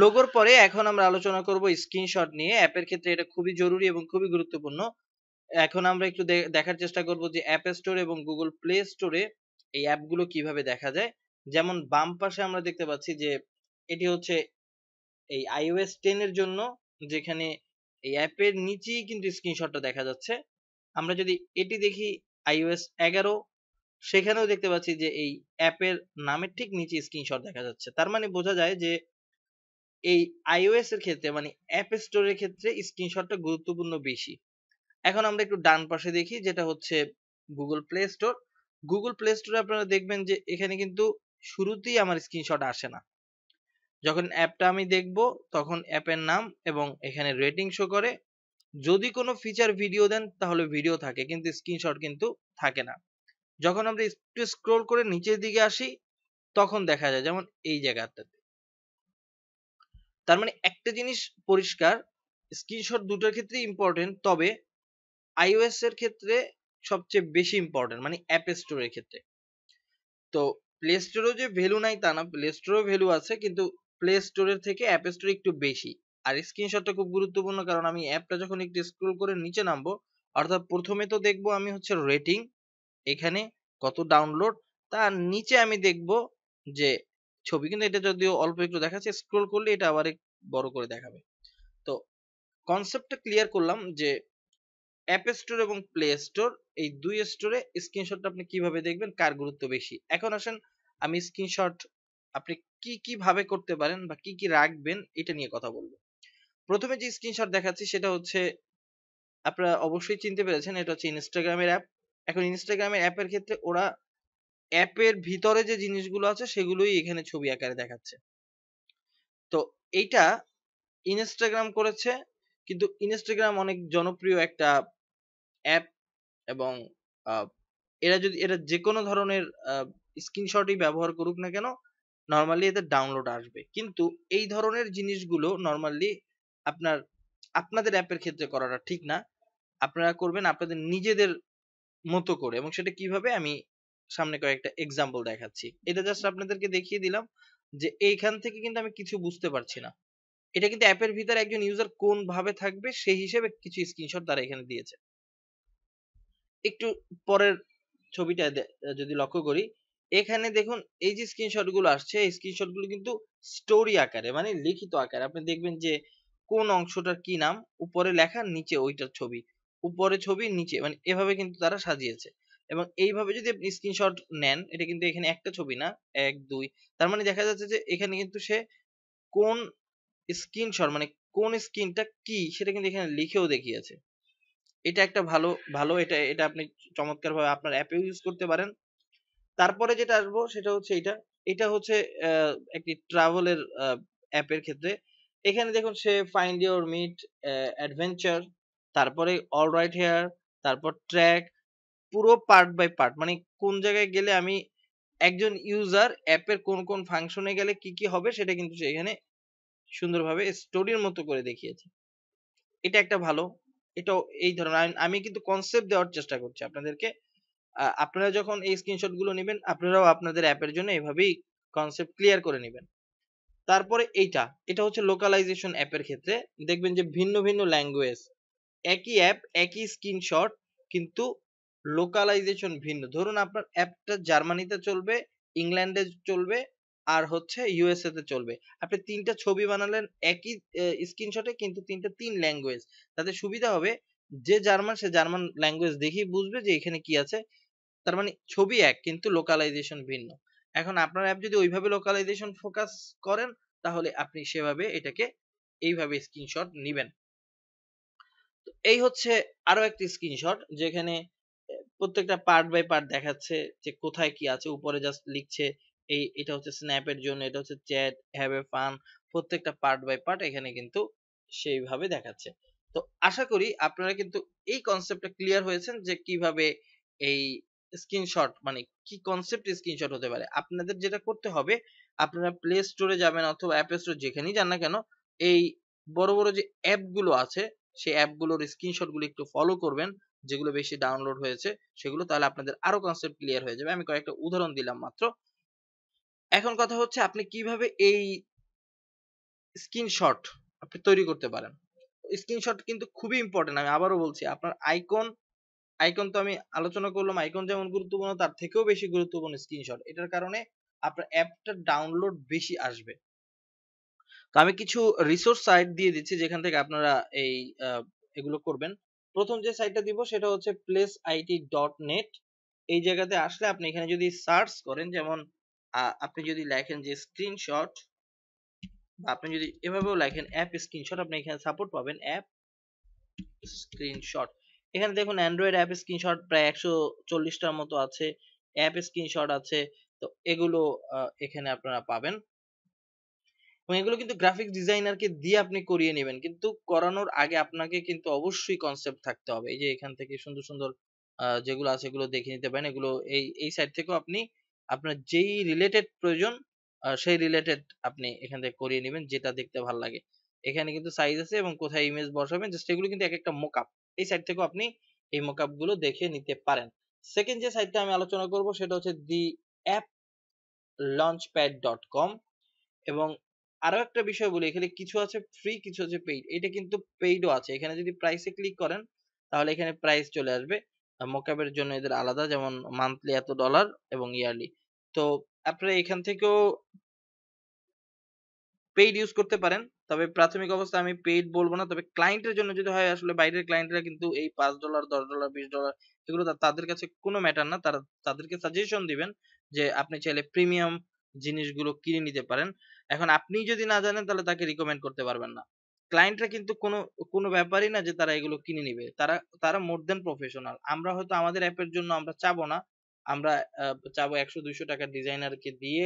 লোগোর পরে এখন আমরা আলোচনা করব স্ক্রিনশট নিয়ে অ্যাপের ক্ষেত্রে এটা খুবই জরুরি এবং খুবই গুরুত্বপূর্ণ এখন আমরা একটু দেখার চেষ্টা করব যে অ্যাপ স্টোর এবং গুগল প্লে স্টোরে এই অ্যাপগুলো কিভাবে দেখা যায় যেমন বাম পাশে আমরা দেখতে পাচ্ছি যে এটি হচ্ছে এই আইওএস টেন এর জন্য যেখানে এই অ্যাপের নিচেই কিন্তু স্ক্রিনশটটা দেখা যাচ্ছে আমরা যদি এটি দেখি আইওএস এগারো সেখানেও দেখতে পাচ্ছি যে এই অ্যাপের নামের ঠিক নিচে স্ক্রিনশট দেখা যাচ্ছে তার মানে বোঝা যায় যে এই আইওএস এর ক্ষেত্রে মানে অ্যাপ স্টোরের ক্ষেত্রে স্ক্রিনশটটা গুরুত্বপূর্ণ বেশি এখন আমরা একটু ডান পাশে দেখি যেটা হচ্ছে Google play store Google play স্টোরে আপনারা দেখবেন যে এখানে কিন্তু শুরুতেই আমার স্ক্রিনশট আসে না যখন অ্যাপটা আমি দেখব তখন অ্যাপের নাম এবং এখানে রেটিং শো করে যদি কোনো ফিচার ভিডিও দেন তাহলে ভিডিও থাকে কিন্তু স্ক্রিনশট কিন্তু থাকে না যখন আমরা একটু স্ক্রোল করে নিচের দিকে আসি তখন দেখা যায় যেমন এই জায়গাটাতে তার মানে একটা জিনিস পরিষ্কার স্ক্রিনশট দুটোর ক্ষেত্রে ইম্পর্টেন্ট তবে আইওএস এর ক্ষেত্রে সবচেয়ে বেশি ইম্পর্টেন্ট মানে অ্যাপ স্টোরের ক্ষেত্রে তো প্লে স্টোরেও যে ভ্যালু নাই তা না প্লে স্টোরেও ভ্যালু আছে কিন্তু প্লে স্টোরের থেকে অ্যাপ স্টোরে একটু বেশি আর স্ক্রিনশটটা খুব গুরুত্বপূর্ণ কারণ আমি অ্যাপটা যখন একটু স্ক্রল করে নিচে নামবো অর্থাৎ প্রথমে তো দেখবো আমি হচ্ছে রেটিং এখানে কত ডাউনলোড তার নিচে আমি দেখব যে ছবি কিন্তু এটা যদিও অল্প একটু দেখাচ্ছে স্ক্রোল করলে এটা আবার বড় করে দেখাবে তো কনসেপ্টটা ক্লিয়ার করলাম যে অ্যাপ স্টোর এবং প্লে স্টোর এই দুই স্টোরে স্ক্রিনশটটা আপনি কিভাবে দেখবেন কার গুরুত্ব বেশি এখন আসেন আমি স্ক্রিনশট আপনি কি কিভাবে করতে পারেন বা কি কি রাখবেন এটা নিয়ে কথা বলবো প্রথমে যে স্ক্রিনশট দেখাচ্ছি সেটা হচ্ছে আপনারা অবশ্যই চিনতে পেরেছেন এটা হচ্ছে ইনস্টাগ্রামের অ্যাপ এখন ইনস্টাগ্রামের অ্যাপের ক্ষেত্রে ওরা অ্যাপের ভিতরে যে জিনিসগুলো আছে সেগুলোই এখানে ছবি আকারে দেখাচ্ছে তো এইটা ইনস্টাগ্রাম করেছে কিন্তু ইনস্টাগ্রাম অনেক জনপ্রিয় একটা অ্যাপ এবং এরা যদি এরা যে কোনো ধরনের স্ক্রিনশটই ব্যবহার করুক না কেন নর্মালি এদের ডাউনলোড আসবে কিন্তু এই ধরনের জিনিসগুলো নর্মালি আপনার আপনাদের অ্যাপের ক্ষেত্রে করাটা ঠিক না আপনারা করবেন আপনাদের নিজেদের মতো করে এবং সেটা কিভাবে আমি সামনে কয়েকটা এক্সাম্পল দেখাচ্ছি এটা জাস্ট আপনাদেরকে দেখিয়ে দিলাম যে এইখান থেকে কিন্তু আমি কিছু বুঝতে পারছি না এটা কিন্তু অ্যাপের ভিতরে একজন ইউজার কোন ভাবে থাকবে সেই হিসেবে কিছু স্ক্রিনশট তারা এখানে দিয়েছে একটু পরের ছবিটা যদি লক্ষ্য করি এখানে দেখুন এই যে স্ক্রিনশট গুলো আসছে এই স্ক্রিনশট গুলো কিন্তু স্টোরি আকারে মানে লিখিত আকারে আপনি দেখবেন যে কোন অংশটার কি নাম উপরে লেখা নিচে ওইটার ছবি উপরে ছবি নিচে মানে এভাবে কিন্তু তারা সাজিয়েছে এবং এইভাবে যদি আপনি স্ক্রিনশট নেন এটা কিন্তু এখানে একটা ছবি না এক দুই তার মানে দেখা যাচ্ছে যে এখানে কিন্তু সে কোন স্ক্রিনশট মানে কোন স্ক্রিনটা কি সেটা কিন্তু এখানে লিখেও দেখিয়েছে এটা একটা ভালো ভালো এটা এটা আপনি চমৎকারভাবে আপনার অ্যাপেও ইউজ করতে পারেন তারপরে যেটা আসবো সেটা হচ্ছে এটা এটা হচ্ছে একটি ট্রাভেলের অ্যাপের ক্ষেত্রে এখানে দেখুন সে ফাইন্ড ইউর মিট অ্যাডভেঞ্চার তারপরে অলরাইট হেয়ার তারপর ট্র্যাক পুরো পার্ট বাই পার্ট মানে কোন জায়গায় গেলে আমি একজন ইউজার অ্যাপের কোন কোন ফাংশনে গেলে কি কি হবে সেটা কিন্তু সেখানে সুন্দরভাবে স্টোরির মতো করে দেখিয়েছে এটা একটা ভালো এটাও এই ধরনের আমি কিন্তু কনসেপ্ট দেওয়ার চেষ্টা করছি আপনাদেরকে আপনারা যখন এই স্ক্রিনশটগুলো নেবেন আপনারাও আপনাদের অ্যাপের জন্য এভাবেই কনসেপ্ট ক্লিয়ার করে নেবেন তারপরে এইটা এটা হচ্ছে লোকালাইজেশন অ্যাপের ক্ষেত্রে দেখবেন যে ভিন্ন ভিন্ন ল্যাঙ্গুয়েজ একই অ্যাপ একই স্ক্রিনশট কিন্তু লোকালাইজেশন ভিন্ন ধরুন আপনার অ্যাপটা জার্মানিতে চলবে ইংল্যান্ডে চলবে আর হচ্ছে ইউএসএ তে চলবে আপনি তিনটা ছবি বানালেন একই স্ক্রিনশটে কিন্তু তিনটা তিন ল্যাঙ্গুয়েজ তাতে সুবিধা হবে যে জার্মান সে জার্মান ল্যাঙ্গুয়েজ দেখেই বুঝবে যে এখানে কি আছে তার মানে ছবি এক কিন্তু লোকালাইজেশন ভিন্ন এখন আপনার অ্যাপ যদি ওইভাবে লোকালাইজেশন ফোকাস করেন তাহলে আপনি সেভাবে এটাকে এইভাবে স্ক্রিনশট নেবেন এই হচ্ছে আরো একটি স্ক্রিনশট যেখানে প্রত্যেকটা পার্ট বাই পার্ট দেখাচ্ছে যে কোথায় কি আছে উপরে জাস্ট লিখছে এই এটা হচ্ছে স্ন্যাপের জন্য এটা হচ্ছে চ্যাট হ্যাভ এ ফান প্রত্যেকটা পার্ট বাই পার্ট এখানে কিন্তু সেইভাবে দেখাচ্ছে তো আশা করি আপনারা কিন্তু এই কনসেপ্টটা ক্লিয়ার হয়েছেন যে কিভাবে এই স্ক্রিনশট মানে কি কনসেপ্ট স্ক্রিনশট হতে পারে আপনাদের যেটা করতে হবে আপনারা প্লে স্টোরে যাবেন অথবা অ্যাপ স্টোর যেখানেই যান না কেন এই বড় বড় যে অ্যাপগুলো আছে সেই অ্যাপগুলোর স্ক্রিনশটগুলো একটু ফলো করবেন যেগুলো বেশি ডাউনলোড হয়েছে সেগুলো তাহলে আপনাদের আরো কনসেপ্ট ক্লিয়ার হয়ে যাবে আমি কয়েকটা উদাহরণ দিলাম মাত্র এখন কথা হচ্ছে আপনি কিভাবে এই স্ক্রিনশট আপনি তৈরি করতে পারেন স্ক্রিনশট কিন্তু খুবই ইম্পর্টেন্ট আমি আবারও বলছি আপনার আইকন আইকন তো আমি আলোচনা করলাম আইকন যেমন গুরুত্বপূর্ণ তার থেকেও বেশি গুরুত্বপূর্ণ স্ক্রিনশট এটার কারণে আপনার অ্যাপটা ডাউনলোড বেশি আসবে তো আমি কিছু রিসোর্স সাইট দিয়ে দিচ্ছি যেখান থেকে আপনারা এই এগুলো করবেন প্রথম যে সাইটটা দিব সেটা হচ্ছে প্লেস আইটি ডট নেট এই জায়গাতে আসলে আপনি এখানে যদি সার্চ করেন যেমন আপনি যদি লেখেন যে স্ক্রিনশট বা আপনি যদি এভাবেও লেখেন অ্যাপ স্ক্রিনশট আপনি এখানে সাপোর্ট পাবেন অ্যাপ স্ক্রিনশট এখানে দেখুন অ্যান্ড্রয়েড অ্যাপ স্ক্রিনশট প্রায় একশো চল্লিশটার মতো আছে অ্যাপ স্ক্রিনশট আছে তো এগুলো এখানে আপনারা পাবেন এবং এগুলো কিন্তু গ্রাফিক ডিজাইনারকে দিয়ে আপনি করিয়ে নেবেন কিন্তু করানোর আগে আপনাকে কিন্তু অবশ্যই কনসেপ্ট থাকতে হবে এই যে এখান থেকে সুন্দর সুন্দর যেগুলো আছে এগুলো দেখে নিতে পারেন এগুলো এই এই সাইড থেকেও আপনি আপনার যেই রিলেটেড প্রয়োজন সেই রিলেটেড আপনি এখান থেকে করিয়ে নেবেন যেটা দেখতে ভালো লাগে এখানে কিন্তু সাইজ আছে এবং কোথায় ইমেজ বসাবেন জাস্ট এগুলো কিন্তু এক একটা মোকআপ এই সাইড থেকেও আপনি এই মোকআপ গুলো দেখে নিতে পারেন সেকেন্ড যে সাইটটা আমি আলোচনা করব সেটা হচ্ছে the app pad dot com এবং আরো একটা বিষয় বলি এখানে কিছু আছে ফ্রি কিছু আছে পেইড এটা কিন্তু পেইডও আছে এখানে যদি প্রাইসে ক্লিক করেন তাহলে এখানে প্রাইস চলে আসবে মোকাবের জন্য এদের আলাদা যেমন মান্থলি এত ডলার এবং ইয়ারলি তো আপনারা এখান থেকেও পেইড ইউজ করতে পারেন তবে প্রাথমিক অবস্থা আমি পেইড বলবো না তবে ক্লায়েন্টের জন্য যদি হয় আসলে বাইরের ক্লায়েন্টরা কিন্তু এই পাঁচ ডলার দশ ডলার বিশ ডলার এগুলো তাদের কাছে কোনো ম্যাটার না তারা তাদেরকে সাজেশন দিবেন যে আপনি চাইলে প্রিমিয়াম জিনিসগুলো কিনে নিতে পারেন এখন আপনি যদি না জানেন তাহলে তাকে রিকমেন্ড করতে পারবেন না ক্লায়েন্টরা কিন্তু কোনো কোনো ব্যাপারই না যে তারা এগুলো কিনে নিবে তারা তারা মোর দেন প্রফেশনাল আমরা হয়তো আমাদের অ্যাপের জন্য আমরা চাবো না আমরা চাবো একশো দুইশো টাকার ডিজাইনারকে দিয়ে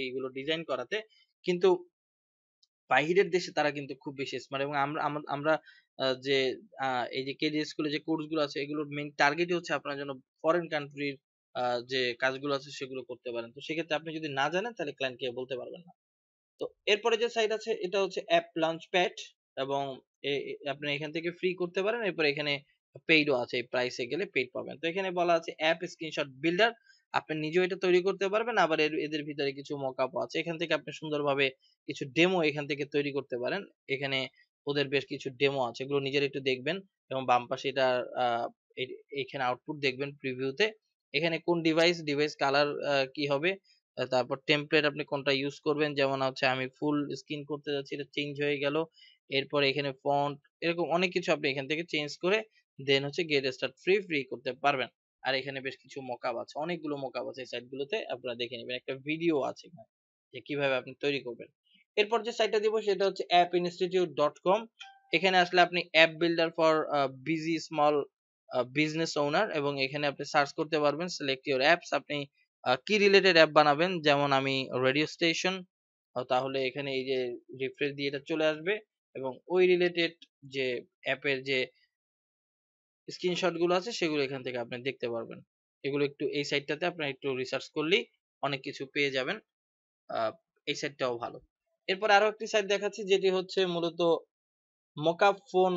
এইগুলো ডিজাইন করাতে কিন্তু বাহিরের দেশে তারা কিন্তু খুব বেশি স্মার্ট এবং আমরা আমরা যে এই যে কেজি স্কুলে যে কোর্সগুলো আছে এগুলোর মেইন টার্গেটই হচ্ছে আপনার জন্য ফরেন কান্ট্রির যে কাজগুলো আছে সেগুলো করতে পারেন তো সেক্ষেত্রে আপনি যদি না জানেন তাহলে ক্লায়েন্টকে বলতে পারবেন না তো এরপরে যে সাইট আছে এটা হচ্ছে অ্যাপ লঞ্চ প্যাড এবং আপনি এখান থেকে ফ্রি করতে পারেন এরপর এখানে পেইডও আছে এই প্রাইসে গেলে পেইড পাবেন তো এখানে বলা আছে অ্যাপ স্ক্রিনশট বিল্ডার আপনি নিজেও এটা তৈরি করতে পারবেন আবার এর এদের ভিতরে কিছু মকআপ আছে এখান থেকে আপনি সুন্দরভাবে কিছু ডেমো এখান থেকে তৈরি করতে পারেন এখানে ওদের বেশ কিছু ডেমো আছে এগুলো নিজের একটু দেখবেন এবং বাম পাশে এটা এখানে আউটপুট দেখবেন প্রিভিউতে এখানে কোন ডিভাইস ডিভাইস কালার কি হবে তারপর টেমপ্লেট আপনি কোনটা ইউজ করবেন যেমন হচ্ছে আমি ফুল স্ক্রিন করতে যাচ্ছি এটা চেঞ্জ হয়ে গেল এরপর এখানে ফন্ট এরকম অনেক কিছু আপনি এখান থেকে চেঞ্জ করে দেন হচ্ছে গেট স্টার্ট ফ্রি ফ্রি করতে পারবেন আর এখানে বেশ কিছু মকআপ আছে অনেকগুলো মকআপ আছে এই সাইটগুলোতে আপনারা দেখে নেবেন একটা ভিডিও আছে যে কিভাবে আপনি তৈরি করবেন এরপর যে সাইটটা দিব সেটা হচ্ছে অ্যাপ ইনস্টিটিউট ডট কম এখানে আসলে আপনি app builder for busy small business owner এবং এখানে আপনি সার্চ করতে পারবেন সিলেক্ট ইউর অ্যাপস আপনি কি রিলেটেড অ্যাপ বানাবেন যেমন আমি রেডিও স্টেশন তাহলে এখানে এই যে রিফ্রেশ দিয়ে এটা চলে আসবে এবং ওই রিলেটেড যে অ্যাপের যে গুলো আছে সেগুলো এখান থেকে আপনি দেখতে পারবেন এগুলো একটু এই সাইটটাতে আপনার একটু রিসার্চ করলেই অনেক কিছু পেয়ে যাবেন এই সাইটটাও ভালো এরপর আরো একটি সাইট দেখাচ্ছি যেটি হচ্ছে মূলত মোকাপ ফোন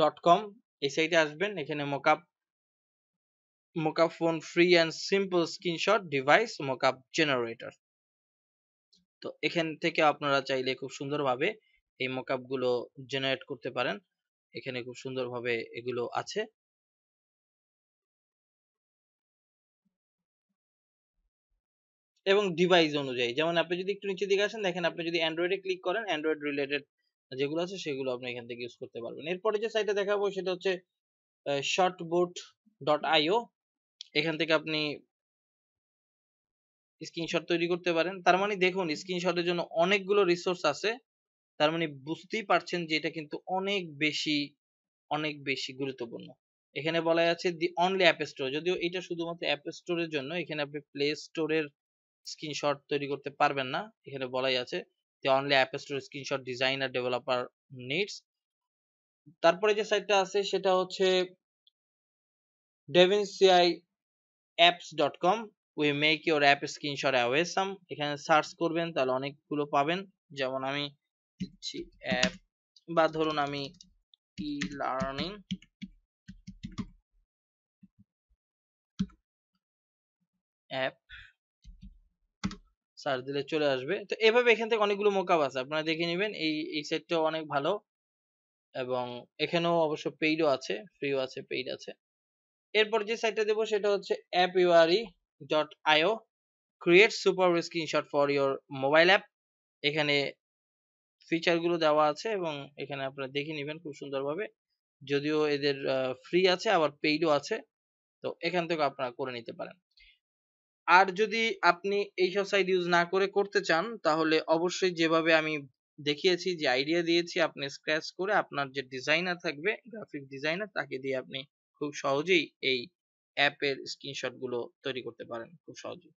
ডট কম এই সাইটে আসবেন এখানে মোকাপ mockup phone free and simple screenshot device mockup generator তো এখান থেকে আপনারা চাইলে খুব সুন্দরভাবে এই মকআপ গুলো জেনারেট করতে পারেন এখানে খুব সুন্দরভাবে এগুলো আছে এবং ডিভাইস অনুযায়ী যেমন আপনি যদি একটু নিচে দিকে আসেন দেখেন আপনি যদি অ্যান্ড্রয়েডে ক্লিক করেন অ্যান্ড্রয়েড রিলেটেড যেগুলো আছে সেগুলো আপনি এখান থেকে ইউজ করতে পারবেন এরপরে যে সাইটটা দেখাবো সেটা হচ্ছে ডট shortboot.io এখান থেকে আপনি স্ক্রিনশট তৈরি করতে পারেন তার মানে দেখুন স্ক্রিনশটের জন্য অনেকগুলো রিসোর্স আছে তার মানে বুঝতেই পারছেন যে এটা কিন্তু অনেক বেশি অনেক বেশি গুরুত্বপূর্ণ এখানে বলা আছে দি অনলি অ্যাপ স্টোর যদিও এটা শুধুমাত্র অ্যাপ স্টোরের জন্য এখানে আপনি প্লে স্টোরের স্ক্রিনশট তৈরি করতে পারবেন না এখানে বলাই আছে the only app store screenshot আর ডেভেলপার নিডস তারপরে যে সাইটটা আছে সেটা হচ্ছে CI apps.com we make your app screenshot away some এখানে সার্চ করবেন তাহলে অনেকগুলো পাবেন যেমন আমি অ্যাপ বা ধরুন আমি ই লার্নিং অ্যাপ সার্চ দিলে চলে আসবে তো এভাবে এখান থেকে অনেকগুলো মোকআপ আছে আপনারা দেখে নেবেন এই এই সাইটটাও অনেক ভালো এবং এখানেও অবশ্য পেইডও আছে ফ্রিও আছে পেইড আছে এরপর যে সাইটটা দেব সেটা হচ্ছে appuary.io create super screenshot for your mobile app এখানে ফিচারগুলো দেওয়া আছে এবং এখানে আপনারা দেখে নেবেন খুব সুন্দরভাবে যদিও এদের ফ্রি আছে আবার পেইডও আছে তো এখান থেকে আপনারা করে নিতে পারেন আর যদি আপনি এইসব সাইট ইউজ না করে করতে চান তাহলে অবশ্যই যেভাবে আমি দেখিয়েছি যে আইডিয়া দিয়েছি আপনি স্ক্র্যাচ করে আপনার যে ডিজাইনার থাকবে গ্রাফিক ডিজাইনার তাকে দিয়ে আপনি খুব সহজেই এই অ্যাপের গুলো তৈরি করতে পারেন খুব সহজেই